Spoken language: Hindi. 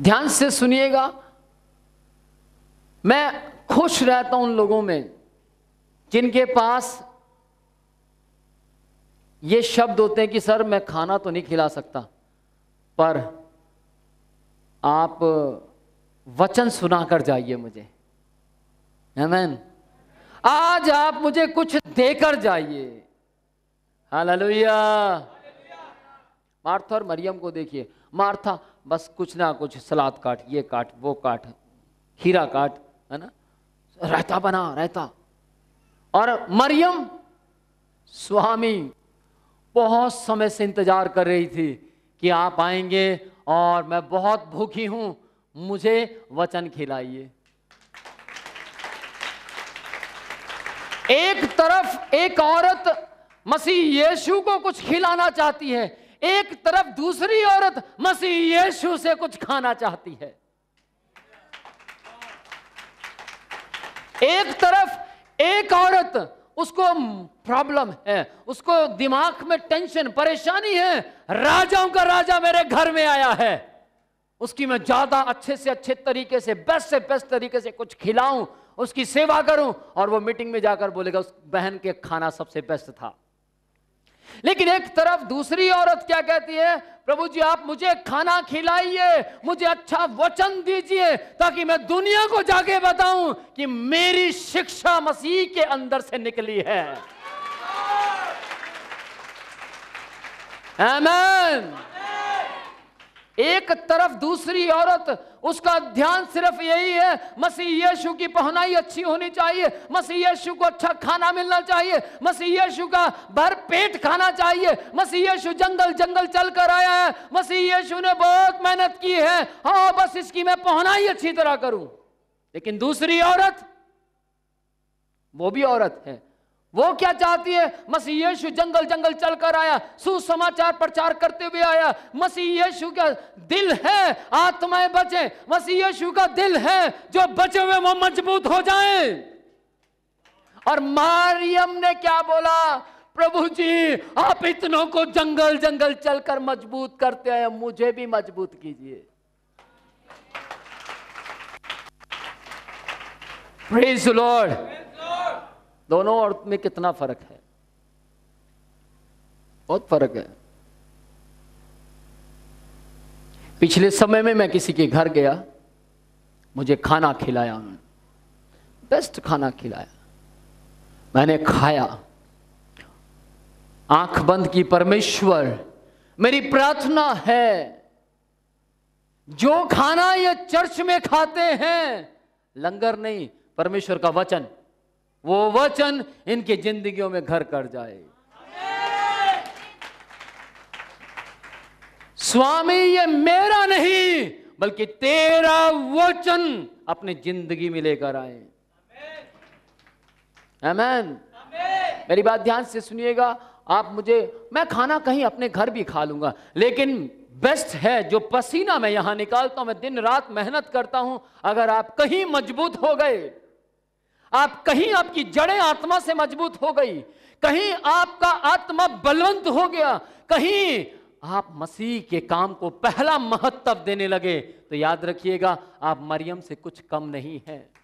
ध्यान से सुनिएगा मैं खुश रहता हूं उन लोगों में जिनके पास ये शब्द होते हैं कि सर मैं खाना तो नहीं खिला सकता पर आप वचन सुना कर जाइए मुझे मैन आज आप मुझे कुछ देकर जाइए हालेलुया मार्था और मरियम को देखिए मार्था बस कुछ ना कुछ सलाद काट ये काट वो काट हीरा काट है ना रहता बना रहता और मरियम स्वामी बहुत समय से इंतजार कर रही थी कि आप आएंगे और मैं बहुत भूखी हूं मुझे वचन खिलाइए एक तरफ एक औरत मसीह यीशु को कुछ खिलाना चाहती है एक तरफ दूसरी औरत मसीह यीशु से कुछ खाना चाहती है एक तरफ एक औरत उसको प्रॉब्लम है उसको दिमाग में टेंशन परेशानी है राजाओं का राजा मेरे घर में आया है उसकी मैं ज्यादा अच्छे से अच्छे तरीके से बेस्ट से बेस्ट तरीके से कुछ खिलाऊं उसकी सेवा करूं और वो मीटिंग में जाकर बोलेगा उस बहन के खाना सबसे बेस्ट था लेकिन एक तरफ दूसरी औरत क्या कहती है प्रभु जी आप मुझे खाना खिलाइए मुझे अच्छा वचन दीजिए ताकि मैं दुनिया को जाके बताऊं कि मेरी शिक्षा मसीह के अंदर से निकली है Amen. एक तरफ दूसरी औरत उसका ध्यान सिर्फ यही है मसीह यीशु की पहनाई अच्छी होनी चाहिए मसीह यीशु को अच्छा खाना मिलना चाहिए मसीह यीशु का भर पेट खाना चाहिए मसीह यीशु जंगल जंगल चल कर आया है मसीह यीशु ने बहुत मेहनत की है हाँ बस इसकी मैं पहनाई अच्छी तरह करूं लेकिन दूसरी औरत वो भी औरत है वो क्या चाहती है मसीह यीशु जंगल जंगल चलकर आया सुसमाचार प्रचार करते हुए आया मसीह यीशु का दिल है आत्माएं बचे मसीह यीशु का दिल है जो बचे हुए वो मजबूत हो जाए और मारियम ने क्या बोला प्रभु जी आप इतनों को जंगल जंगल चलकर मजबूत करते हैं मुझे भी मजबूत कीजिए प्रेज लॉर्ड दोनों अर्थ में कितना फर्क है बहुत फर्क है पिछले समय में मैं किसी के घर गया मुझे खाना खिलाया उन्होंने बेस्ट खाना खिलाया मैंने खाया आंख बंद की परमेश्वर मेरी प्रार्थना है जो खाना ये चर्च में खाते हैं लंगर नहीं परमेश्वर का वचन वो वचन इनकी जिंदगियों में घर कर जाए स्वामी ये मेरा नहीं बल्कि तेरा वचन अपनी जिंदगी में लेकर आए अमेन मेरी बात ध्यान से सुनिएगा आप मुझे मैं खाना कहीं अपने घर भी खा लूंगा लेकिन बेस्ट है जो पसीना मैं यहां निकालता हूं मैं दिन रात मेहनत करता हूं अगर आप कहीं मजबूत हो गए आप कहीं आपकी जड़ें आत्मा से मजबूत हो गई कहीं आपका आत्मा बलवंत हो गया कहीं आप मसीह के काम को पहला महत्व देने लगे तो याद रखिएगा आप मरियम से कुछ कम नहीं है